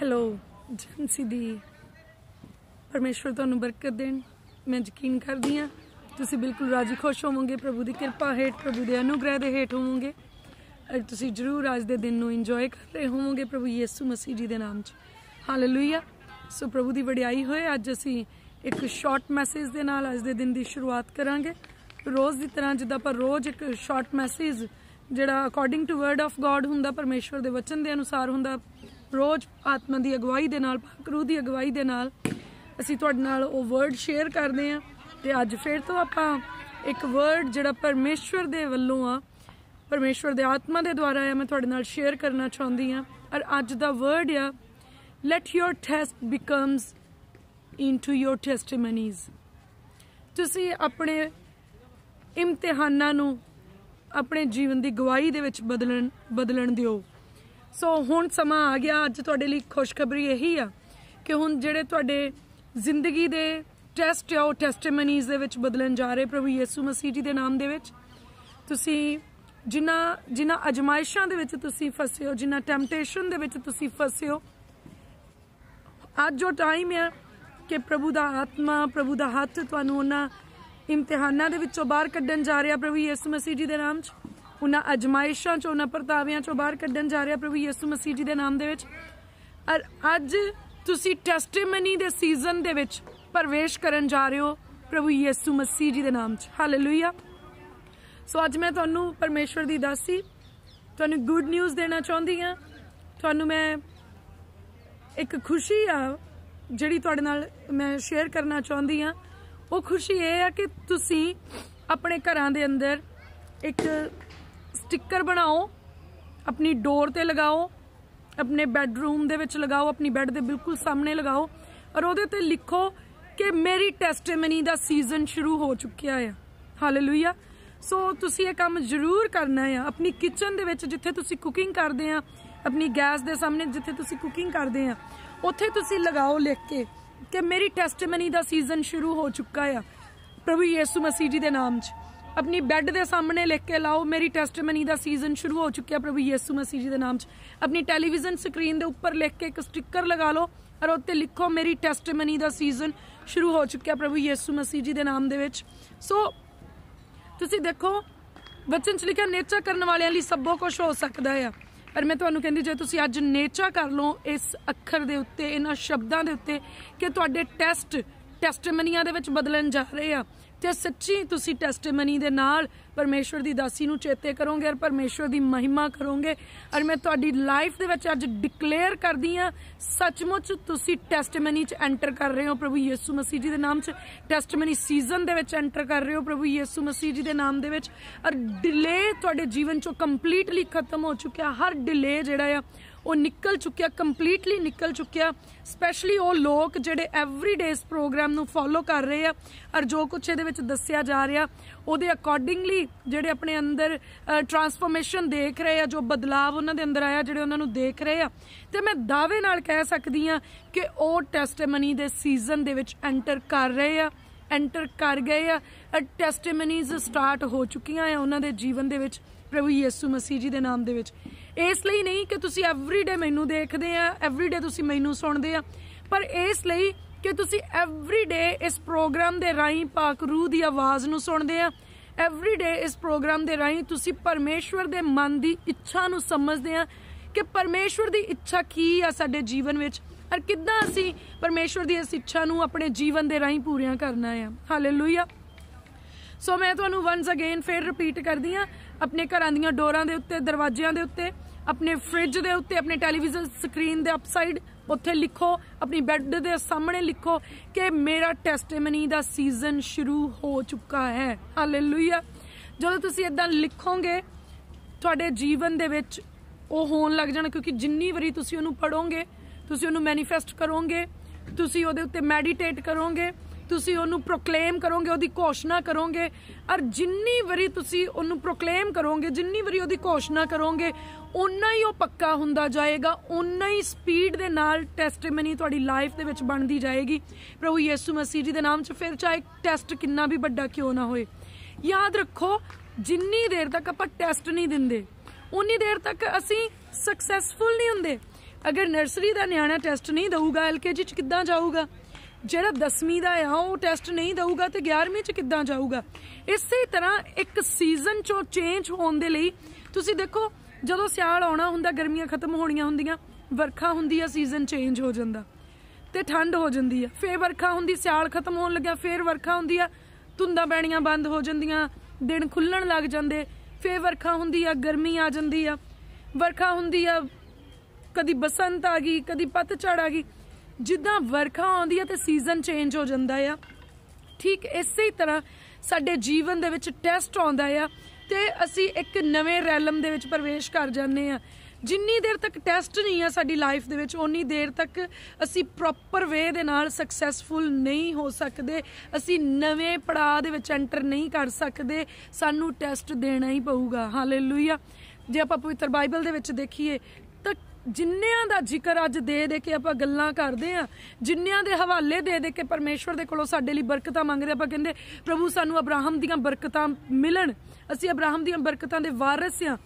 hello agency ਦੀ ਪਰਮੇਸ਼ਰ ਤੁਹਾਨੂੰ ਬਰਕਤ ਦੇਣ ਮੈਂ ਯਕੀਨ ਕਰਦੀ ਹਾਂ ਤੁਸੀਂ ਬਿਲਕੁਲ ਰਾਜੀ ਖੁਸ਼ ਹੋਵੋਗੇ ਪ੍ਰਭੂ ਦੀ ਕਿਰਪਾ ਹੇਠ ਪ੍ਰਭੂ ਦੇ ਅਨੁਗ੍ਰਹਿ ਦੇ ਹੇਠ ਹੋਵੋਗੇ ਅੱਜ ਤੁਸੀਂ ਜ਼ਰੂਰ ਅੱਜ ਦੇ ਦਿਨ ਨੂੰ ਇੰਜੋਏ ਕਰ ਰਹੇ ਹੋਵੋਗੇ ਪ੍ਰਭੂ ਯਿਸੂ ਮਸੀਹ ਜੀ ਦੇ ਨਾਮ 'ਚ ਹਾਲੇਲੂਇਆ ਸੋ ਪ੍ਰਭੂ ਦੀ ਵਡਿਆਈ ਹੋਏ ਅੱਜ ਅਸੀਂ ਇੱਕ ਸ਼ਾਰਟ ਮੈਸੇਜ ਦੇ ਨਾਲ ਅੱਜ ਦੇ ਦਿਨ ਦੀ ਸ਼ੁਰੂਆਤ ਕਰਾਂਗੇ ਰੋਜ਼ ਦੀ ਤਰ੍ਹਾਂ ਜਿੱਦਾਂ ਪਰ ਰੋਜ਼ ਇੱਕ ਸ਼ਾਰਟ ਮੈਸੇਜ ਜਿਹੜਾ according to word of God ਹੁੰਦਾ ਪਰਮੇਸ਼ਵਰ ਦੇ ਵਚਨ ਦੇ ਅਨੁਸਾਰ ਹੁੰਦਾ ਰੋਜ਼ ਆਤਮਾ ਦੀ ਅਗਵਾਈ ਦੇ ਨਾਲ ਪਾਕਰੂ ਦੀ ਅਗਵਾਈ ਦੇ ਨਾਲ ਅਸੀਂ ਤੁਹਾਡੇ ਨਾਲ ਉਹ ਵਰਡ ਸ਼ੇਅਰ ਕਰਦੇ ਆ ਤੇ ਅੱਜ ਫੇਰ ਤੋਂ ਆਪਾਂ ਇੱਕ ਵਰਡ ਜਿਹੜਾ ਪਰਮੇਸ਼ਵਰ ਦੇ ਵੱਲੋਂ ਆ ਪਰਮੇਸ਼ਵਰ ਦੇ ਆਤਮਾ ਦੇ ਦੁਆਰਾ ਆ ਮੈਂ ਤੁਹਾਡੇ ਨਾਲ ਸ਼ੇਅਰ ਕਰਨਾ ਚਾਹੁੰਦੀ ਆ ਔਰ ਅੱਜ ਦਾ ਵਰਡ ਆ let your test becomes into your testimonies ਤੁਸੀਂ ਆਪਣੇ ਇਮਤਿਹਾਨਾਂ ਨੂੰ ਆਪਣੇ ਜੀਵਨ ਦੀ ਗਵਾਹੀ ਦੇ ਵਿੱਚ ਬਦਲਣ ਬਦਲਣ ਦਿਓ ਸੋ ਹੁਣ ਸਮਾਂ ਆ ਗਿਆ ਅੱਜ ਤੁਹਾਡੇ ਲਈ ਖੁਸ਼ਖਬਰੀ ਇਹੀ ਆ ਕਿ ਹੁਣ ਜਿਹੜੇ ਤੁਹਾਡੇ ਜ਼ਿੰਦਗੀ ਦੇ ਟੈਸਟ ਆ ਉਹ ਟੈਸਟੀਮਨੀਜ਼ ਦੇ ਵਿੱਚ ਬਦਲਣ ਜਾ ਰਹੇ ਪ੍ਰਭੂ ਯਿਸੂ ਮਸੀਹ ਜੀ ਦੇ ਨਾਮ ਦੇ ਵਿੱਚ ਤੁਸੀਂ ਜਿਨ੍ਹਾਂ ਜਿਨ੍ਹਾਂ ਅਜਮਾਇਸ਼ਾਂ ਦੇ ਵਿੱਚ ਤੁਸੀਂ ਫਸੇ ਹੋ ਜਿਨ੍ਹਾਂ ਟੈਂਪਟੇਸ਼ਨ ਦੇ ਵਿੱਚ ਤੁਸੀਂ ਫਸੇ ਹੋ ਅੱਜ ਜੋ ਟਾਈਮ ਹੈ ਕਿ ਪ੍ਰਭੂ ਦਾ ਆਤਮਾ ਪ੍ਰਭੂ ਦਾ ਹੱਥ ਤੁਹਾਨੂੰ ਉਹਨਾਂ ਇਮਤਿਹਾਨਾਂ ਦੇ ਵਿੱਚੋਂ ਬਾਹਰ ਕੱਢਣ ਜਾ ਰਿਹਾ ਪ੍ਰਭੂ ਯਿਸੂ ਮਸੀਹ ਜੀ ਦੇ ਨਾਮ 'ਚ ਉਹਨਾਂ ਅਜਮਾਇਸ਼ਾਂ ਚੋਂ ਉਹਨਾਂ ਪਰਤਾਵਿਆਂ ਚੋਂ ਬਾਹਰ ਕੱਢਣ ਜਾ ਰਿਹਾ ਪ੍ਰਭੂ ਯਿਸੂ ਮਸੀਹ ਜੀ ਦੇ ਨਾਮ ਦੇ ਵਿੱਚ ਔਰ ਅੱਜ ਤੁਸੀਂ ਟੈਸਟੀਮਨੀ ਦੇ ਸੀਜ਼ਨ ਦੇ ਵਿੱਚ ਪਰਵੇਸ਼ ਕਰਨ ਜਾ ਰਹੇ ਹੋ ਪ੍ਰਭੂ ਯਿਸੂ ਮਸੀਹ ਜੀ ਦੇ ਨਾਮ 'ਚ ਹਾਲੇਲੂਇਆ ਸੋ ਅੱਜ ਮੈਂ ਤੁਹਾਨੂੰ ਪਰਮੇਸ਼ਵਰ ਦੀ ਦਾਸੀ ਤੁਹਾਨੂੰ ਗੁੱਡ ਨਿਊਜ਼ ਦੇਣਾ ਚਾਹੁੰਦੀ ਆ ਤੁਹਾਨੂੰ ਮੈਂ ਇੱਕ ਖੁਸ਼ੀ ਆ ਜਿਹੜੀ ਤੁਹਾਡੇ ਨਾਲ ਮੈਂ ਸ਼ੇਅਰ ਕਰਨਾ ਚਾਹੁੰਦੀ ਆ ਉਹ ਖੁਸ਼ੀ ਇਹ ਆ ਕਿ ਤੁਸੀਂ ਆਪਣੇ ਘਰਾਂ ਦੇ ਅੰਦਰ ਇੱਕ ਸਟicker ਬਣਾਓ ਆਪਣੀ ਡੋਰ ਤੇ ਲਗਾਓ ਆਪਣੇ ਬੈੱਡਰੂਮ ਦੇ ਵਿੱਚ ਲਗਾਓ ਆਪਣੀ ਬੈੱਡ ਦੇ ਬਿਲਕੁਲ ਸਾਹਮਣੇ ਲਗਾਓ ਔਰ ਉਹਦੇ ਤੇ ਲਿਖੋ ਕਿ ਮੇਰੀ ਟੈਸਟੀਮਨੀ ਦਾ ਸੀਜ਼ਨ ਸ਼ੁਰੂ ਹੋ ਚੁੱਕਿਆ ਹੈ ਹਾਲੇਲੂਇਆ ਸੋ ਤੁਸੀਂ ਇਹ ਕੰਮ ਜ਼ਰੂਰ ਕਰਨਾ ਹੈ ਆਪਣੀ ਕਿਚਨ ਦੇ ਵਿੱਚ ਜਿੱਥੇ ਤੁਸੀਂ ਕੁਕਿੰਗ ਕਰਦੇ ਆ ਆਪਣੀ ਗੈਸ ਦੇ ਸਾਹਮਣੇ ਜਿੱਥੇ ਤੁਸੀਂ ਕੁਕਿੰਗ ਕਰਦੇ ਆ ਉੱਥੇ ਤੁਸੀਂ ਲਗਾਓ ਲਿਖ ਕੇ ਕਿ ਮੇਰੀ ਟੈਸਟੀਮਨੀ ਦਾ ਸੀਜ਼ਨ ਸ਼ੁਰੂ ਹੋ ਚੁੱਕਾ ਹੈ ਪ੍ਰਭੂ ਯੇਸੂ ਮਸੀਹ ਜੀ ਦੇ ਨਾਮ 'ਚ ਆਪਣੀ ਬੈੱਡ ਦੇ ਸਾਹਮਣੇ ਲਿਖ ਕੇ ਲਾਓ ਮੇਰੀ ਟੈਸਟਮਨੀ ਦਾ ਸੀਜ਼ਨ ਸ਼ੁਰੂ ਹੋ ਚੁੱਕਿਆ ਪ੍ਰਭੂ ਯਿਸੂ ਮਸੀਹ ਜੀ ਦੇ ਨਾਮ 'ਚ ਆਪਣੀ ਟੈਲੀਵਿਜ਼ਨ ਸਕਰੀਨ ਦੇ ਉੱਪਰ ਲਿਖ ਕੇ ਇੱਕ ਸਟicker ਲਗਾ ਲਓ ਔਰ ਉੱਤੇ ਲਿਖੋ ਮੇਰੀ ਟੈਸਟਮਨੀ ਦਾ ਸੀਜ਼ਨ ਸ਼ੁਰੂ ਹੋ ਚੁੱਕਿਆ ਪ੍ਰਭੂ ਯਿਸੂ ਮਸੀਹ ਜੀ ਦੇ ਨਾਮ ਦੇ ਵਿੱਚ ਸੋ ਤੁਸੀਂ ਦੇਖੋ ਵਚਨ 'ਚ ਲਿਖਿਆ ਨੇਚਾ ਕਰਨ ਵਾਲਿਆਂ ਲਈ ਸਭੋ ਕੁਝ ਹੋ ਸਕਦਾ ਆ ਪਰ ਮੈਂ ਤੁਹਾਨੂੰ ਕਹਿੰਦੀ ਜੇ ਤੁਸੀਂ ਅੱਜ ਨੇਚਾ ਕਰ ਲਓ ਇਸ ਅੱਖਰ ਦੇ ਉੱਤੇ ਇਹਨਾਂ ਸ਼ਬਦਾਂ ਦੇ ਉੱਤੇ ਕਿ ਤੁਹਾਡੇ ਟੈਸਟ ਟੈਸਟਮਨੀਆਂ ਦੇ ਵਿੱਚ ਬਦਲਣ ਜਾ ਰਹੇ ਆ ਤੇ ਸੱਚੀ ਤੁਸੀਂ ਟੈਸਟੀਮਨੀ ਦੇ ਨਾਲ ਪਰਮੇਸ਼ਵਰ ਦੀ ਦਾਸੀ ਨੂੰ ਚੇਤੇ ਕਰੋਗੇ ਔਰ ਪਰਮੇਸ਼ਵਰ ਦੀ ਮਹਿਮਾ ਕਰੋਗੇ ਔਰ ਮੈਂ ਤੁਹਾਡੀ ਲਾਈਫ ਦੇ ਵਿੱਚ ਅੱਜ ਡਿਕਲੇਅਰ ਕਰਦੀ ਆ ਸੱਚਮੁੱਚ ਤੁਸੀਂ ਟੈਸਟੀਮਨੀ 'ਚ ਐਂਟਰ ਕਰ ਰਹੇ ਹੋ ਪ੍ਰਭੂ ਯਿਸੂ ਮਸੀਹ ਜੀ ਦੇ ਨਾਮ 'ਚ ਟੈਸਟੀਮਨੀ ਸੀਜ਼ਨ ਦੇ ਵਿੱਚ ਐਂਟਰ ਕਰ ਰਹੇ ਹੋ ਪ੍ਰਭੂ ਯਿਸੂ ਮਸੀਹ ਜੀ ਦੇ ਨਾਮ ਦੇ ਵਿੱਚ ਔਰ ਡਿਲੇ ਤੁਹਾਡੇ ਜੀਵਨ 'ਚੋਂ ਕੰਪਲੀਟਲੀ ਖਤਮ ਹੋ ਚੁੱਕਿਆ ਹਰ ਡਿਲੇ ਜਿਹੜਾ ਆ ਉਹ ਨਿਕਲ ਚੁੱਕਿਆ ਕੰਪਲੀਟਲੀ ਨਿਕਲ ਚੁੱਕਿਆ ਸਪੈਸ਼ਲੀ ਉਹ ਲੋਕ ਜਿਹੜੇ ਐਵਰੀਡੇ ਡੇਸ ਪ੍ਰੋਗਰਾਮ ਨੂੰ ਫੋਲੋ ਕਰ ਰਹੇ ਆ ਔਰ ਜੋ ਕੁਝ ਇਹਦੇ ਵਿੱਚ ਦੱਸਿਆ ਜਾ ਰਿਹਾ ਉਹਦੇ ਅਕੋਰਡਿੰਗਲੀ ਜਿਹੜੇ ਆਪਣੇ ਅੰਦਰ ਟਰਾਂਸਫਰਮੇਸ਼ਨ ਦੇਖ ਰਹੇ ਆ ਜੋ ਬਦਲਾਅ ਉਹਨਾਂ ਦੇ ਅੰਦਰ ਆਇਆ ਜਿਹੜੇ ਉਹਨਾਂ ਨੂੰ ਦੇਖ ਰਹੇ ਆ ਤੇ ਮੈਂ ਦਾਅਵੇ ਨਾਲ ਕਹਿ ਸਕਦੀ ਆ ਕਿ ਉਹ ਟੈਸਟੀਮਨੀ ਦੇ ਸੀਜ਼ਨ ਦੇ ਵਿੱਚ ਐਂਟਰ ਕਰ ਰਹੇ ਆ ਐਂਟਰ ਕਰ ਗਏ ਆ ਟੈਸਟੀਮਨੀਜ਼ ਸਟਾਰਟ ਹੋ ਚੁੱਕੀਆਂ ਆ ਉਹਨਾਂ ਦੇ ਜੀਵਨ ਦੇ ਵਿੱਚ ਪ੍ਰਭੂ ਯਿਸੂ ਮਸੀਹ ਜੀ ਦੇ ਨਾਮ ਦੇ ਵਿੱਚ ਇਸ ਲਈ ਨਹੀਂ ਕਿ ਤੁਸੀਂ ਐਵਰੀਡੇ ਮੈਨੂੰ ਦੇਖਦੇ ਆ ਐਵਰੀਡੇ ਤੁਸੀਂ ਮੈਨੂੰ ਸੁਣਦੇ ਆ ਪਰ ਇਸ ਲਈ ਕਿ ਤੁਸੀਂ ਐਵਰੀਡੇ ਇਸ ਪ੍ਰੋਗਰਾਮ ਦੇ ਰਾਹੀਂ ਪਾਕ ਰੂਹ ਦੀ ਆਵਾਜ਼ ਨੂੰ ਸੁਣਦੇ ਆ ਐਵਰੀਡੇ ਇਸ ਪ੍ਰੋਗਰਾਮ ਦੇ ਰਾਹੀਂ ਤੁਸੀਂ ਪਰਮੇਸ਼ਵਰ ਦੇ ਮਨ ਦੀ ਇੱਛਾ ਨੂੰ ਸਮਝਦੇ ਆ ਕਿ ਪਰਮੇਸ਼ਵਰ ਦੀ ਇੱਛਾ ਕੀ ਆ ਸਾਡੇ ਜੀਵਨ ਵਿੱਚ ਔਰ ਕਿੱਦਾਂ ਅਸੀਂ ਪਰਮੇਸ਼ਵਰ ਦੀ ਇਸ ਇੱਛਾ ਨੂੰ ਆਪਣੇ ਜੀਵਨ ਦੇ ਰਾਹੀਂ ਪੂਰੀਆਂ ਕਰਨਾ ਆ ਹਾਲੇਲੂਇਆ ਸੋ ਮੈਂ ਤੁਹਾਨੂੰ ਵਾਂਸ ਅਗੇਨ ਫੇਰ ਰਿਪੀਟ ਕਰਦੀ ਆ ਆਪਣੇ ਘਰਾਂ ਦੀਆਂ ਡੋਰਾਂ ਦੇ ਉੱਤੇ ਦਰਵਾਜ਼ਿਆਂ ਦੇ ਉੱਤੇ ਆਪਣੇ ਫ੍ਰਿਜ ਦੇ ਉੱਤੇ ਆਪਣੇ ਟੈਲੀਵਿਜ਼ਨ ਸਕਰੀਨ ਦੇ ਅਪਸਾਈਡ ਉੱਥੇ ਲਿਖੋ ਆਪਣੀ ਬੈੱਡ ਦੇ ਸਾਹਮਣੇ ਲਿਖੋ ਕਿ ਮੇਰਾ ਟੈਸਟੀਮਨੀ ਦਾ ਸੀਜ਼ਨ ਸ਼ੁਰੂ ਹੋ ਚੁੱਕਾ ਹੈ ਹਾਲੇਲੂਇਆ ਜਦੋਂ ਤੁਸੀਂ ਇਦਾਂ ਲਿਖੋਗੇ ਤੁਹਾਡੇ ਜੀਵਨ ਦੇ ਵਿੱਚ ਉਹ ਹੋਣ ਲੱਗ ਜਾਣਾ ਕਿਉਂਕਿ ਜਿੰਨੀ ਵਾਰੀ ਤੁਸੀਂ ਉਹਨੂੰ ਪੜੋਗੇ ਤੁਸੀਂ ਉਹਨੂੰ ਮੈਨੀਫੈਸਟ ਕਰੋਗੇ ਤੁਸੀਂ ਉਹਦੇ ਉੱਤੇ ਮੈਡੀਟੇਟ ਕਰੋਗੇ ਤੁਸੀਂ ਉਹਨੂੰ ਪ੍ਰੋਕਲੇਮ ਕਰੋਗੇ ਉਹਦੀ ਘੋਸ਼ਣਾ ਕਰੋਗੇ ਔਰ ਜਿੰਨੀ ਵਾਰੀ ਤੁਸੀਂ ਉਹਨੂੰ ਪ੍ਰੋਕਲੇਮ ਕਰੋਗੇ ਜਿੰਨੀ ਵਾਰੀ ਉਹਦੀ ਘੋਸ਼ਣਾ ਕਰੋਗੇ ਉਨਾ ਹੀ ਉਹ ਪੱਕਾ ਹੁੰਦਾ ਜਾਏਗਾ ਉਨਾ ਹੀ ਸਪੀਡ ਦੇ ਨਾਲ ਟੈਸਟਮਨੀ ਤੁਹਾਡੀ ਲਾਈਫ ਦੇ ਵਿੱਚ ਬਣਦੀ ਜਾਏਗੀ ਪ੍ਰਭੂ ਯਿਸੂ ਮਸੀਹ ਜੀ ਦੇ ਨਾਮ 'ਚ ਫਿਰ ਚਾਹੇ ਟੈਸਟ ਕਿੰਨਾ ਵੀ ਵੱਡਾ ਕਿਉਂ ਨਾ ਹੋਏ ਯਾਦ ਰੱਖੋ ਜਿੰਨੀ ਦੇਰ ਤੱਕ ਆਪਾਂ ਟੈਸਟ ਨਹੀਂ ਦਿੰਦੇ ਉਨੀ ਦੇਰ ਤੱਕ ਅਸੀਂ ਸਕਸੈਸਫੁਲ ਨਹੀਂ ਹੁੰਦੇ ਅਗਰ ਨਰਸਰੀ ਦਾ ਨਿਆਣਾ ਟੈਸਟ ਨਹੀਂ ਦਊਗਾ ਐਲਕੇਜੀ 'ਚ ਕਿੱਦਾਂ ਜਾਊਗਾ ਜਿਹੜਾ 10ਵੀਂ ਦਾ ਆ ਉਹ ਟੈਸਟ ਨਹੀਂ ਦਊਗਾ ਤੇ 11ਵੀਂ ਚ ਕਿੱਦਾਂ ਜਾਊਗਾ ਇਸੇ ਤਰ੍ਹਾਂ ਇੱਕ ਸੀਜ਼ਨ ਚੋਂ ਚੇਂਜ ਹੋਣ ਦੇ ਲਈ ਤੁਸੀਂ ਦੇਖੋ ਜਦੋਂ ਸਿਆਲ ਆਉਣਾ ਹੁੰਦਾ ਗਰਮੀਆਂ ਖਤਮ ਹੋਣੀਆਂ ਹੁੰਦੀਆਂ ਵਰਖਾ ਹੁੰਦੀ ਆ ਸੀਜ਼ਨ ਚੇਂਜ ਹੋ ਜਾਂਦਾ ਤੇ ਠੰਡ ਹੋ ਜਾਂਦੀ ਆ ਫੇਰ ਵਰਖਾ ਹੁੰਦੀ ਸਿਆਲ ਖਤਮ ਹੋਣ ਲੱਗਿਆ ਫੇਰ ਵਰਖਾ ਹੁੰਦੀ ਆ ਧੁੰਦਾਂ ਪੈਣੀਆਂ ਬੰਦ ਹੋ ਜਾਂਦੀਆਂ ਦਿਨ ਖੁੱਲਣ ਲੱਗ ਜਾਂਦੇ ਫੇਰ ਵਰਖਾ ਹੁੰਦੀ ਆ ਗਰਮੀ ਆ ਜਾਂਦੀ ਆ ਵਰਖਾ ਹੁੰਦੀ ਆ ਕਦੀ ਬਸੰਤ ਆ ਗਈ ਕਦੀ ਪਤਝੜ ਆ ਗਈ ਜਿੱਦਾਂ ਵਰਖਾ ਆਉਂਦੀ ਹੈ ਤੇ ਸੀਜ਼ਨ ਚੇਂਜ ਹੋ ਜਾਂਦਾ ਆ ਠੀਕ ਇਸੇ ਹੀ ਤਰ੍ਹਾਂ ਸਾਡੇ ਜੀਵਨ ਦੇ ਵਿੱਚ ਟੈਸਟ ਆਉਂਦਾ ਆ ਤੇ ਅਸੀਂ ਇੱਕ ਨਵੇਂ ਰੈਲਮ ਦੇ ਵਿੱਚ ਪ੍ਰਵੇਸ਼ ਕਰ ਜਾਂਦੇ ਆ ਜਿੰਨੀ ਦੇਰ ਤੱਕ ਟੈਸਟ ਨਹੀਂ ਆ ਸਾਡੀ ਲਾਈਫ ਦੇ ਵਿੱਚ ਓਨੀ ਦੇਰ ਤੱਕ ਅਸੀਂ ਪ੍ਰੋਪਰ ਵੇ ਦੇ ਨਾਲ ਸਕਸੈਸਫੁਲ ਨਹੀਂ ਹੋ ਸਕਦੇ ਅਸੀਂ ਨਵੇਂ ਪੜਾਅ ਦੇ ਵਿੱਚ ਐਂਟਰ ਨਹੀਂ ਕਰ ਸਕਦੇ ਸਾਨੂੰ ਟੈਸਟ ਦੇਣਾ ਹੀ ਪਊਗਾ ਹਾਲੇਲੂਇਆ ਜੇ ਆਪਾਂ ਪਵਿੱਤਰ ਬਾਈਬਲ ਦੇ ਵਿੱਚ ਦੇਖੀਏ ਤਾਂ ਜਿੰਨਿਆਂ ਦਾ ਜ਼ਿਕਰ ਅੱਜ ਦੇ ਦੇ ਕੇ ਆਪਾਂ ਗੱਲਾਂ ਕਰਦੇ ਆ ਜਿੰਨਿਆਂ ਦੇ ਹਵਾਲੇ ਦੇ ਦੇ ਕੇ ਪਰਮੇਸ਼ਵਰ ਦੇ ਕੋਲੋਂ ਸਾਡੇ ਲਈ ਬਰਕਤਾਂ ਮੰਗਦੇ ਆਪਾਂ ਕਹਿੰਦੇ ਪ੍ਰਭੂ ਸਾਨੂੰ ਅਬਰਾਹਮ ਦੀਆਂ ਬਰਕਤਾਂ ਮਿਲਣ ਅਸੀਂ ਅਬਰਾਹਮ ਦੀਆਂ ਬਰਕਤਾਂ ਦੇ ਵਾਰਿਸ ਆ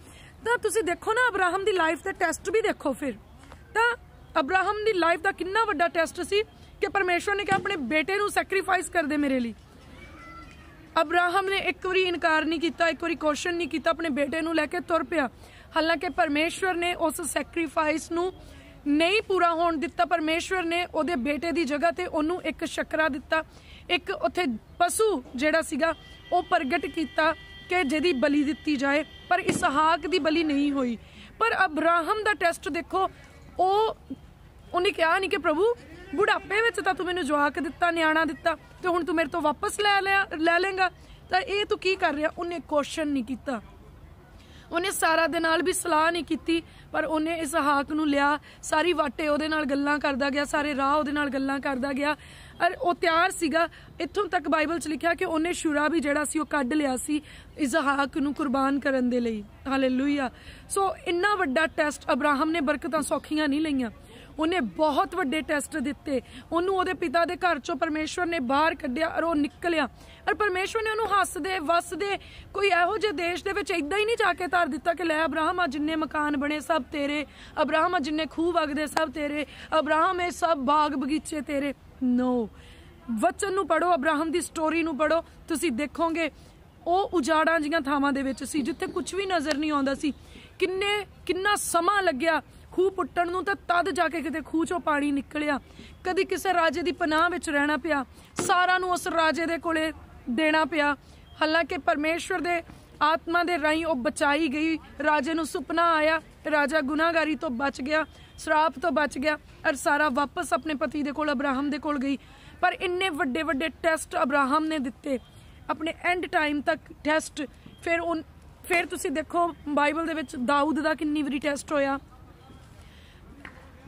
ਤਾਂ ਤੁਸੀਂ ਦੇਖੋ ਨਾ ਅਬਰਾਹਮ ਦੀ ਲਾਈਫ ਦਾ ਟੈਸਟ ਵੀ ਦੇਖੋ ਫਿਰ ਤਾਂ ਅਬਰਾਹਮ ਦੀ ਲਾਈਫ ਦਾ ਕਿੰਨਾ ਵੱਡਾ ਟੈਸਟ ਸੀ ਕਿ ਪਰਮੇਸ਼ਵਰ ਨੇ ਕਿਹਾ ਆਪਣੇ ਬੇਟੇ ਨੂੰ ਸੈਕਰੀਫਾਈਸ ਕਰ ਦੇ ਮੇਰੇ ਲਈ ਅਬਰਾਹਮ ਨੇ ਇੱਕ ਵਾਰੀ ਇਨਕਾਰ ਨਹੀਂ ਕੀਤਾ ਇੱਕ ਵਾਰੀ ਕੁਐਸਚਨ ਨਹੀਂ ਕੀਤਾ ਆਪਣੇ ਬੇਟੇ ਨੂੰ ਲੈ ਕੇ ਤੁਰ ਪਿਆ ਹਾਲਾਂਕਿ ਪਰਮੇਸ਼ਵਰ ਨੇ ਉਸ ਸੈਕਰੀਫਾਈਸ ਨੂੰ ਨਹੀਂ ਪੂਰਾ ਹੋਣ ਦਿੱਤਾ ਪਰਮੇਸ਼ਵਰ ਨੇ ਉਹਦੇ ਬੇਟੇ ਦੀ ਜਗ੍ਹਾ ਤੇ ਉਹਨੂੰ ਇੱਕ ਸ਼ਕਰਾ ਦਿੱਤਾ ਇੱਕ ਉੱਥੇ ਪਸ਼ੂ ਜਿਹੜਾ ਸੀਗਾ ਉਹ ਪ੍ਰਗਟ ਕੀਤਾ ਕਿ ਜਿਹਦੀ ਬਲੀ ਦਿੱਤੀ ਜਾਏ ਪਰ ਇਸਹਾਕ ਦੀ ਬਲੀ ਨਹੀਂ ਹੋਈ ਪਰ ਅਬਰਾਹਮ ਦਾ ਟੈਸਟ ਦੇਖੋ ਉਹ ਉਹਨੇ ਕਿਹਾ ਨਹੀਂ ਕਿ ਪ੍ਰਭੂ ਬੁਢਾਪੇ ਵਿੱਚ ਤਾਂ ਤੂੰ ਮੈਨੂੰ ਜਵਾਕ ਦਿੱਤਾ ਨਿਆਣਾ ਦਿੱਤਾ ਤੇ ਹੁਣ ਤੂੰ ਮੇਰੇ ਤੋਂ ਵਾਪਸ ਲੈ ਲੈ ਲੈ ਲੇਗਾ ਤਾਂ ਇਹ ਤੂੰ ਕੀ ਕਰ ਰਿਹਾ ਉਹਨੇ ਕੁਐਸਚਨ ਨਹੀਂ ਕੀਤਾ ਉਹਨੇ ਸਾਰਾ ਦੇ ਨਾਲ ਵੀ ਸਲਾਹ ਨਹੀਂ ਕੀਤੀ ਪਰ ਉਹਨੇ ਇਸ ਹਾਕ ਨੂੰ ਲਿਆ ਸਾਰੀ ਵਾਟੇ ਉਹਦੇ ਨਾਲ ਗੱਲਾਂ ਕਰਦਾ ਗਿਆ ਸਾਰੇ ਰਾਹ ਉਹਦੇ ਨਾਲ ਗੱਲਾਂ ਕਰਦਾ ਗਿਆ ਔਰ ਉਹ ਤਿਆਰ ਸੀਗਾ ਇੱਥੋਂ ਤੱਕ ਬਾਈਬਲ 'ਚ ਲਿਖਿਆ ਕਿ ਉਹਨੇ ਸ਼ੁਰਾ ਵੀ ਜਿਹੜਾ ਸੀ ਉਹ ਕੱਢ ਲਿਆ ਸੀ ਇਜ਼ਹਾਕ ਨੂੰ ਕੁਰਬਾਨ ਕਰਨ ਦੇ ਲਈ ਹਾਲੇਲੂਇਆ ਸੋ ਇੰਨਾ ਵੱਡਾ ਟੈਸਟ ਅਬਰਾਹਮ ਨੇ ਬਰਕਤਾਂ ਸੌਖੀਆਂ ਨਹੀਂ ਲਈਆਂ ਉਹਨੇ ਬਹੁਤ ਵੱਡੇ ਟੈਸਟ ਦਿੱਤੇ ਉਹਨੂੰ ਉਹਦੇ ਪਿਤਾ ਦੇ ਘਰ ਚੋਂ ਪਰਮੇਸ਼ਵਰ ਨੇ ਬਾਹਰ ਕੱਢਿਆ ਔਰ ਉਹ ਨਿਕਲਿਆ ਔਰ ਪਰਮੇਸ਼ਵਰ ਨੇ ਉਹਨੂੰ ਹੱਸਦੇ ਵਸਦੇ ਕੋਈ ਇਹੋ ਜਿਹੇ ਦੇਸ਼ ਦੇ ਵਿੱਚ ਇਦਾਂ ਹੀ ਨਹੀਂ ਜਾ ਕੇ ਧਾਰ ਦਿੱਤਾ ਕਿ ਲੈ ਅਬਰਾਹਮ ਆ ਜਿੰਨੇ ਮਕਾਨ ਬਣੇ ਸਭ ਤੇਰੇ ਅਬਰਾਹਮ ਆ ਜਿੰਨੇ ਖੂਬ ਵਗਦੇ ਸਭ ਤੇਰੇ ਅਬਰਾਹਮ ਇਹ ਸਭ ਬਾਗ ਬਗੀਚੇ ਤੇਰੇ ਨੋ ਵਚਨ ਨੂੰ ਪੜੋ ਅਬਰਾਹਮ ਦੀ ਸਟੋਰੀ ਨੂੰ ਪੜੋ ਤੁਸੀਂ ਦੇਖੋਗੇ ਉਹ ਉਜਾੜਾਂ ਜੀਆਂ ਥਾਵਾਂ ਦੇ ਵਿੱਚ ਸੀ ਜਿੱਥੇ ਕੁਝ ਵੀ ਨਜ਼ਰ ਨਹੀਂ ਆਉਂਦਾ ਸੀ ਕਿੰਨੇ ਕਿੰਨਾ ਸਮਾਂ ਲੱਗਿਆ ਖੂਹ ਪੁੱਟਣ ਨੂੰ ਤਾਂ ਤਦ ਜਾ ਕੇ ਕਿਤੇ ਖੂਹ ਚੋਂ ਪਾਣੀ ਨਿਕਲਿਆ ਕਦੀ ਕਿਸੇ ਰਾਜੇ ਦੀ ਪਨਾਹ ਵਿੱਚ ਰਹਿਣਾ ਪਿਆ ਸਾਰਾ ਨੂੰ ਉਸ ਰਾਜੇ ਦੇ ਕੋਲੇ ਦੇਣਾ ਪਿਆ ਹਾਲਾਂਕਿ ਪਰਮੇਸ਼ਵਰ ਦੇ ਆਤਮਾ ਦੇ ਰਾਹੀਂ ਉਹ ਬਚਾਈ ਗਈ ਰਾਜੇ ਨੂੰ ਸੁਪਨਾ ਆਇਆ ਰਾਜਾ ਗੁਨਾਹਗਾਰੀ ਤੋਂ ਬਚ ਗਿਆ ਸ਼ਰਾਪ ਤੋਂ ਬਚ ਗਿਆ ਅਰ ਸਾਰਾ ਵਾਪਸ ਆਪਣੇ ਪਤੀ ਦੇ ਕੋਲ ਅਬਰਾਹਮ ਦੇ ਕੋਲ ਗਈ ਪਰ ਇੰਨੇ ਵੱਡੇ ਵੱਡੇ ਟੈਸਟ ਅਬਰਾਹਮ ਨੇ ਦਿੱਤੇ ਆਪਣੇ ਐਂਡ ਟਾਈਮ ਤੱਕ ਟੈਸਟ ਫਿਰ ਉਹ ਫਿਰ ਤੁਸੀਂ ਦੇਖੋ ਬਾਈਬਲ ਦੇ ਵਿੱਚ ਦਾਊਦ ਦਾ ਕਿੰਨੀ ਵਾਰੀ ਟੈਸਟ ਹੋਇਆ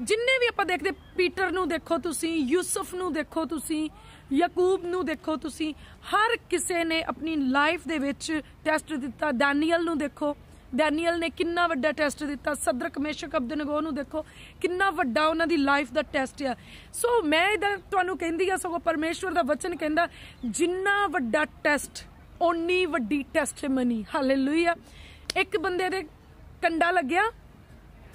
ਜਿੰਨੇ ਵੀ ਆਪਾਂ ਦੇਖਦੇ ਪੀਟਰ ਨੂੰ ਦੇਖੋ ਤੁਸੀਂ ਯੂਸਫ ਨੂੰ ਦੇਖੋ ਤੁਸੀਂ ਯਾਕੂਬ ਨੂੰ ਦੇਖੋ ਤੁਸੀਂ ਹਰ ਕਿਸੇ ਨੇ ਆਪਣੀ ਲਾਈਫ ਦੇ ਵਿੱਚ ਟੈਸਟ ਦਿੱਤਾ ਡੈਨੀਅਲ ਨੂੰ ਦੇਖੋ ਡੈਨੀਅਲ ਨੇ ਕਿੰਨਾ ਵੱਡਾ ਟੈਸਟ ਦਿੱਤਾ ਸਦਰਕ ਮੇਸ਼ਕ ਅਬਦਨਗੋ ਨੂੰ ਦੇਖੋ ਕਿੰਨਾ ਵੱਡਾ ਉਹਨਾਂ ਦੀ ਲਾਈਫ ਦਾ ਟੈਸਟ ਆ ਸੋ ਮੈਂ ਇਹਦਾ ਤੁਹਾਨੂੰ ਕਹਿੰਦੀ ਆ ਸਗੋ ਪਰਮੇਸ਼ਵਰ ਦਾ ਵਚਨ ਕਹਿੰਦਾ ਜਿੰਨਾ ਵੱਡਾ ਟੈਸਟ ਓਨੀ ਵੱਡੀ ਟੈਸਟਮਨੀ ਹਾਲੇਲੂਇਆ ਇੱਕ ਬੰਦੇ ਦੇ ਕੰਡਾ ਲੱਗਿਆ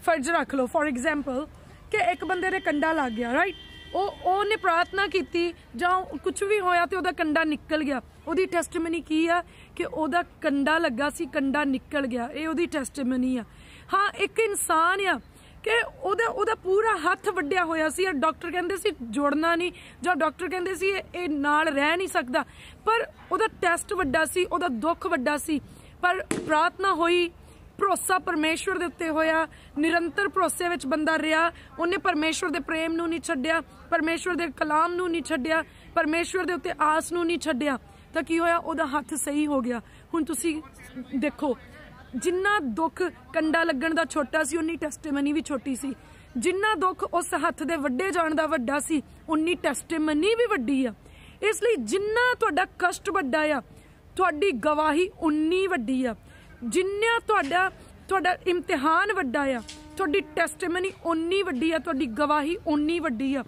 ਫਰਜ਼ ਰੱਖ ਲਓ ਫੋਰ ਐਗਜ਼ਾਮਪਲ ਕਿ ਇੱਕ ਬੰਦੇ ਦੇ ਕੰਡਾ ਲੱਗ ਗਿਆ ਰਾਈਟ ਉਹ ਉਹਨੇ ਪ੍ਰਾਰਥਨਾ ਕੀਤੀ ਜਾਂ ਕੁਝ ਵੀ ਹੋਇਆ ਤੇ ਉਹਦਾ ਕੰਡਾ ਨਿਕਲ ਗਿਆ ਉਹਦੀ ਟੈਸਟਮਨੀ ਕੀ ਆ ਕਿ ਉਹਦਾ ਕੰਡਾ ਲੱਗਾ ਸੀ ਕੰਡਾ ਨਿਕਲ ਗਿਆ ਇਹ ਉਹਦੀ ਟੈਸਟਮਨੀ ਆ ਹਾਂ ਇੱਕ ਇਨਸਾਨ ਆ ਕਿ ਉਹਦਾ ਉਹਦਾ ਪੂਰਾ ਹੱਥ ਵੱਡਿਆ ਹੋਇਆ ਸੀ ਆ ਡਾਕਟਰ ਕਹਿੰਦੇ ਸੀ ਜੋੜਨਾ ਨਹੀਂ ਜਾਂ ਡਾਕਟਰ ਕਹਿੰਦੇ ਸੀ ਇਹ ਨਾਲ ਰਹਿ ਨਹੀਂ ਸਕਦਾ ਪਰ ਉਹਦਾ ਟੈਸਟ ਵੱਡਾ ਸੀ ਉਹਦਾ ਦੁੱਖ ਵੱਡਾ ਸੀ ਪਰ ਪ੍ਰਾਰਥਨਾ ਹੋਈ ਭਰੋਸਾ ਪਰਮੇਸ਼ਵਰ ਦੇ ਉੱਤੇ ਹੋਇਆ ਨਿਰੰਤਰ ਭਰੋਸੇ ਵਿੱਚ ਬੰਦਾ ਰਿਹਾ ਉਹਨੇ ਪਰਮੇਸ਼ਵਰ ਦੇ ਪ੍ਰੇਮ ਨੂੰ ਨਹੀਂ ਛੱਡਿਆ ਪਰਮੇਸ਼ਵਰ ਦੇ ਕਲਾਮ ਨੂੰ ਨਹੀਂ ਛੱਡਿਆ ਪਰਮੇਸ਼ਵਰ ਦੇ ਉੱਤੇ ਆਸ ਨੂੰ ਨਹੀਂ ਛੱਡਿਆ ਤਾਂ ਕੀ ਹੋਇਆ ਉਹਦਾ ਹੱਥ ਸਹੀ ਹੋ ਗਿਆ ਹੁਣ ਤੁਸੀਂ ਦੇਖੋ ਜਿੰਨਾ ਦੁੱਖ ਕੰਡਾ ਲੱਗਣ ਦਾ ਛੋਟਾ ਸੀ ਉਨੀ ਟੈਸਟੀਮਨੀ ਵੀ ਛੋਟੀ ਸੀ ਜਿੰਨਾ ਦੁੱਖ ਉਸ ਹੱਥ ਦੇ ਵੱਡੇ ਜਾਣ ਦਾ ਵੱਡਾ ਸੀ ਉਨੀ ਟੈਸਟੀਮਨੀ ਵੀ ਵੱਡੀ ਆ ਇਸ ਲਈ ਜਿੰਨਾ ਤੁਹਾਡਾ ਕਸ਼ਟ ਵੱਡਾ ਆ ਤੁਹਾਡੀ ਗਵਾਹੀ ਉਨੀ ਵੱਡੀ ਆ ਜਿੰਨਾ ਤੁਹਾਡਾ ਤੁਹਾਡਾ ਇਮਤਿਹਾਨ ਵੱਡਾ ਆ ਤੁਹਾਡੀ ਟੈਸਟਮਨੀ ਓਨੀ ਵੱਡੀ ਆ ਤੁਹਾਡੀ ਗਵਾਹੀ ਓਨੀ ਵੱਡੀ ਆ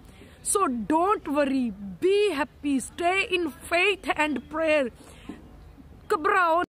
so don't worry be happy stay in faith and prayer ਕਬਰਾਓ